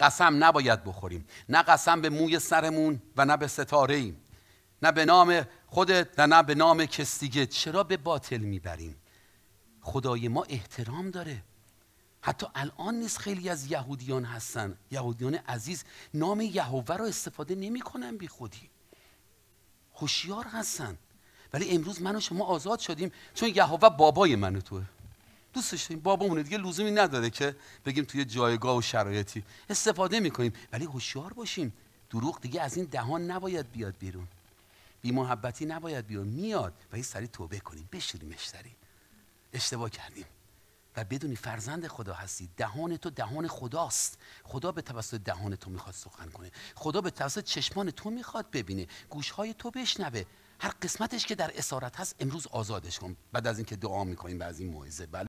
قسم نباید بخوریم نه قسم به موی سرمون و نه به ستاره ایم نه به نام خودت و نه به نام کس دیگه چرا به باطل میبریم خدای ما احترام داره حتی الان نیست خیلی از یهودیان هستن یهودیان عزیز نام یهوه رو استفاده نمیکنن بی خودی هوشیار هستن ولی امروز من و شما آزاد شدیم چون یهوه بابای من توه دوستش داریم بابامونه دیگه لزومی نداره که بگیم توی جایگاه و شرایطی استفاده میکنیم ولی هوشیار باشیم دروغ دیگه از این دهان نباید بیاد بیرون بی محبتی نباید بیاد میاد و این سری توبه کنیم بشیریمش اشتباه کردیم و بدونی فرزند خدا هستی دهان تو دهان خداست خدا به توسط دهان تو میخواد سخن کنه خدا به توسط چشمان تو میخواد ببینه گوشهای تو بشنوه هر قسمتش که در اسارت هست امروز آزادش کن بعد از اینکه دعا میکنیم از این موعظه بله.